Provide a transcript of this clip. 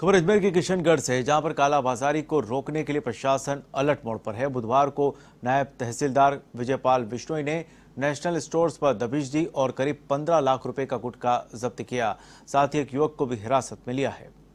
खबर अजमेर के किशनगढ़ से जहां पर कालाबाजारी को रोकने के लिए प्रशासन अलर्ट मोड पर है बुधवार को नायब तहसीलदार विजयपाल बिश्नोई ने नेशनल स्टोर्स पर दबिश दी और करीब 15 लाख रुपए का गुटखा जब्त किया साथ ही एक युवक को भी हिरासत में लिया है